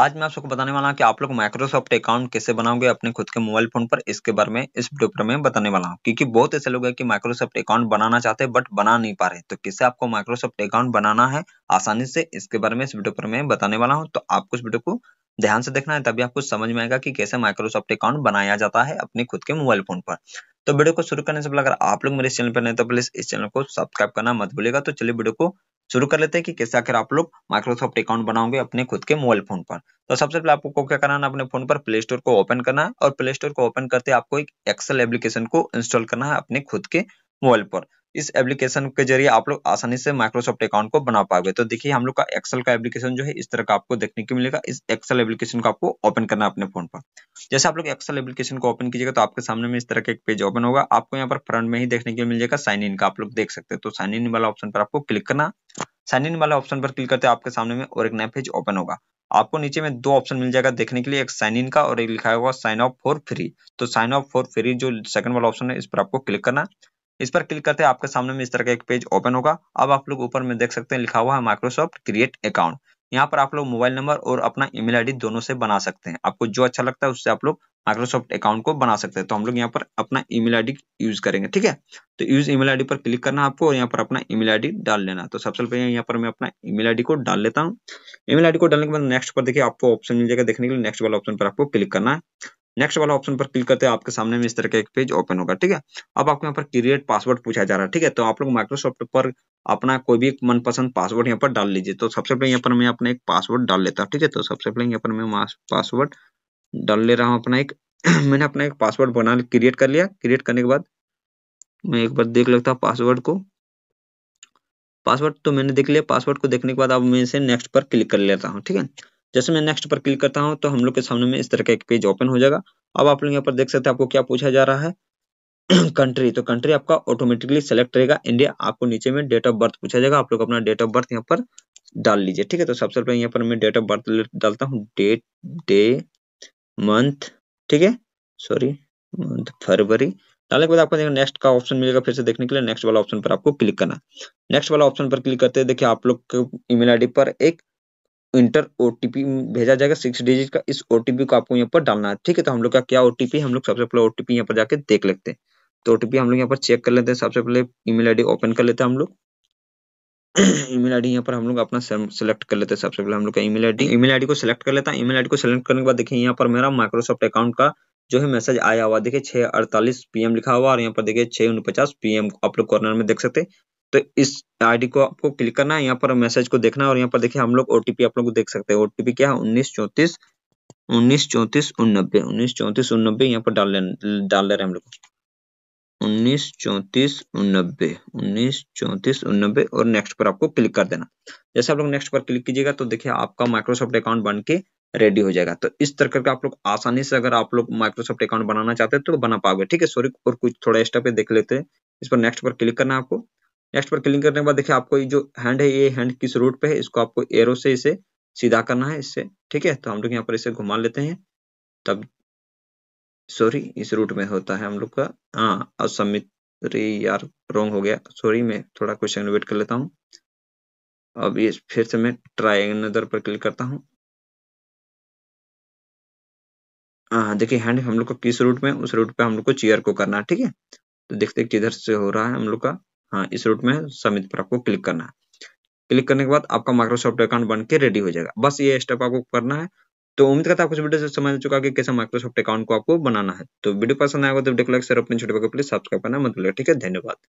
आज मैं आप सबको बताने वाला हूँ कि आप लोग माइक्रोसॉफ्ट अकाउंट कैसे बनाओगे अपने खुद के मोबाइल फोन पर इसके बारे में इस वीडियो पर मैं बताने वाला हूँ क्योंकि बहुत ऐसे लोग हैं कि माइक्रोसॉफ्ट अकाउंट बनाना चाहते हैं बट बना नहीं पा रहे तो किसे आपको माइक्रोसॉफ्ट अकाउंट बनाना है आसानी से इसके बारे में इस वीडियो पर मैं बताने वाला हूँ तो आपको इस वीडियो को ध्यान से देखना है तभी आपको समझ में आएगा कि कैसे माइक्रोसॉफ्ट अकाउंट बनाया जाता है अपने खुद के मोबाइल फोन पर तो वीडियो को शुरू करने से पहले अगर आप लोग मेरे चैनल पर नहीं तो प्लीज इस चैनल को सब्सक्राइब करना मत भूलेगा तो चलिए वीडियो को शुरू कर लेते हैं कि कैसे आखिर आप लोग माइक्रोसॉफ्ट अकाउंट बनाओगे अपने खुद के मोबाइल फोन पर तो सबसे पहले आपको क्या करना है अपने फोन पर प्ले स्टोर को ओपन करना है और प्ले स्टोर को ओपन करते आपको एक एक्सेल एप्लीकेशन को इंस्टॉल करना है अपने खुद के मोबाइल पर इस एप्लीकेशन के जरिए आप लोग आसानी से माइक्रोसॉफ्ट अकाउंट को बना पाओगे तो देखिए हम लोग का एक्सेल का एप्लीकेशन जो है इस तरह का आपको देखने को मिलेगा इस एक्सेल एप्लीकेशन को आपको ओपन करना अपने फोन पर जैसे आप लोग एक्सेल एप्लीकेशन को ओपन कीजिएगा तो आपके सामने में इस तरह का एक पेज ओपन होगा आपको यहाँ पर फ्रंट में ही देखने को मिल जाएगा साइन इन का आप लोग देख सकते हैं तो साइन इन वाला ऑप्शन पर आपको क्लिक करना साइन इन वाला ऑप्शन पर क्लिक करते आपके सामने में और एक नया पेज ओपन होगा आपको नीचे में दो ऑप्शन मिल जाएगा देखने के लिए एक साइन इन का और एक लिखा होगा साइन ऑफ फॉर फ्री तो साइन ऑफ फॉर फ्री जो सेकंड वाला ऑप्शन है इस पर आपको क्लिक करना इस पर क्लिक करते हैं आपके सामने में इस तरह का एक पेज ओपन होगा अब आप लोग ऊपर में देख सकते हैं लिखा हुआ है माइक्रोसॉफ्ट क्रिएट अकाउंट यहाँ पर आप लोग मोबाइल नंबर और अपना ईमेल आईडी दोनों से बना सकते हैं आपको जो अच्छा लगता है उससे आप लोग माइक्रोसॉफ्ट अकाउंट को बना सकते हैं तो हम लोग यहाँ पर अपना ईमेल आईडी यूज करेंगे ठीक है तो यूज ईमेल आईडी पर क्लिक करना आपको और यहाँ पर अपना ईमेल आईडी डाल लेना तो सबसे पहले यहाँ पर मैं अपना ईमेल आईडी को डाल लेता हूँ ईमेल आईडी को डालने के बाद नेक्स्ट पर देखिए आपको ऑप्शन मिल जाएगा देखने के लिए नेक्स्ट वाला ऑप्शन पर आपको क्लिक करना है नेक्स्ट वाला ऑप्शन पर क्लिक करते हैं आपके सामने में इस तरह का एक पेज ओपन होगा ठीक है अब आपको यहाँ पर क्रिएट पासवर्ड पूछा जा रहा है ठीक है तो आप लोग माइक्रोसॉफ्ट पर अपना कोई भी मनपसंद पासवर्ड यहाँ पर डाल लीजिए तो सबसे पहले यहाँ पर मैं अपना एक पासवर्ड डाल लेता हूँ ठीक है तो सबसे पहले यहाँ पर मैं पासवर्ड डाल ले रहा हूँ अपना एक मैंने अपना एक पासवर्ड बना क्रिएट कर लिया क्रिएट करने के बाद मैं एक बार देख लेता हूँ पासवर्ड को पासवर्ड तो मैंने देख लिया पासवर्ड को देखने के बाद अब मैं इसे नेक्स्ट पर क्लिक कर लेता हूँ ठीक है जैसे मैं नेक्स्ट पर क्लिक करता हूँ तो हम लोग के सामने में इस तरह का एक पेज ओपन हो जाएगा अब आप लोग यहाँ पर देख सकते हैं आपको क्या पूछा जा रहा है कंट्री तो कंट्री आपका ऑटोमेटिकली सेलेक्ट रहेगा इंडिया आपको नीचे में डेट ऑफ बर्थ पूछा जाएगा आप लोग अपना डेट ऑफ बर्थ यहाँ पर डाल लीजिए ठीक है तो सबसे पहले यहाँ पर मैं डेट ऑफ बर्थ डालता हूँ डेट डे मंथ ठीक है सॉरी मंथ फरवरी डालने के बाद आपको नेक्स्ट का ऑप्शन मिलेगा फिर से देखने के लिए नेक्स्ट वाला ऑप्शन पर आपको क्लिक करना नेक्स्ट वाला ऑप्शन पर क्लिक करते हैं देखिए आप लोग के ईमेल आईडी पर एक इंटर ओटीपी भेजा जाएगा सिक्स डिजिट का इस ओटीपी को आपको यहाँ पर डालना है ठीक है तो हम लोग का क्या ओटीपी हम लोग सबसे पहले ओटीपी यहाँ पर जाके देख लेते हैं तो ओटीपी हम लोग यहाँ पर चेक कर लेते हैं सबसे पहले ईमेल आईडी ओपन कर लेते हैं हम लोग ईमेल आईडी यहाँ पर हम लोग अपना सेलेक्ट कर लेते हैं सबसे पहले हम लोग का ईमेल आईडी ईमेल आईडी को सिलेक्ट कर लेता हैं ईमेल आईडी को सिलेक्ट करने के बाद देखिए यहाँ पर मेरा माइक्रोसॉफ्ट अकाउंट का जो है मैसेज आया हुआ देखिए छह अड़तालीस पीएम लिखा हुआ और यहाँ पर देखिए छह उनपचास पीएम आप लोग कॉर्नर में देख सकते हैं तो इस आईडी को आपको क्लिक करना है यहाँ पर मैसेज को देखना और यहाँ पर देखिए हम लोग ओटीपी आप लोग देख सकते हैं ओटीपी क्या है उन्नीस चौंतीस उन्नीस चौंतीस उन्नबे उन्नीस चौंतीस उन्नबे यहाँ पर डाल डाल रहे हैं हम लोग उन्नीस चौंतीस उन्नबे उन्नीस चौंतीस उन्नबे और नेक्स्ट पर आपको क्लिक कर देना जैसे आप लोग नेक्स्ट पर क्लिक कीजिएगा तो देखिए आपका माइक्रोसॉफ्ट अकाउंट बन के रेडी हो जाएगा तो इस तरह करके आप लोग आसानी से अगर आप लोग माइक्रोसॉफ्ट अकाउंट बनाना चाहते हैं तो बना पाओगे ठीक है सॉरी और कुछ थोड़ा एक्स्ट्रा पे देख लेते हैं इस पर नेक्स्ट पर क्लिक करना है आपको नेक्स्ट पर क्लिक करने के बाद देखिए आपको ये जो हैंड है ये हैंड किस रूट पे है इसको आपको एरो से इसे सीधा करना है इससे ठीक है तो हम लोग यहाँ पर इसे घुमा लेते हैं तब सॉरी इस रूट में होता है हम लोग का हाँ असमित यार रॉन्ग हो गया सॉरी मैं थोड़ा क्वेश्चन वेट कर लेता हूँ अब ये फिर से मैं ट्राइंगल पर क्लिक करता हूँ हाँ देखिए हैंड हम लोग को किस रूट में उस रूट पे हम लोग को चेयर को करना है ठीक है तो देखते किधर से हो रहा है हम लोग का हाँ इस रूट में सबमिट पर आपको क्लिक करना है क्लिक करने के बाद आपका माइक्रोसॉफ्ट अकाउंट बन के रेडी हो जाएगा बस ये स्टेप आपको करना है तो उम्मीद करता है आपको वीडियो से समझ चुका कि कैसे माइक्रोसॉफ्ट अकाउंट को आपको बनाना है तो वीडियो पसंद आएगा तो वीडियो को लाइक शेयर अपने छोटे को प्लीज सब्सक्राइब करना मतलब ठीक है धन्यवाद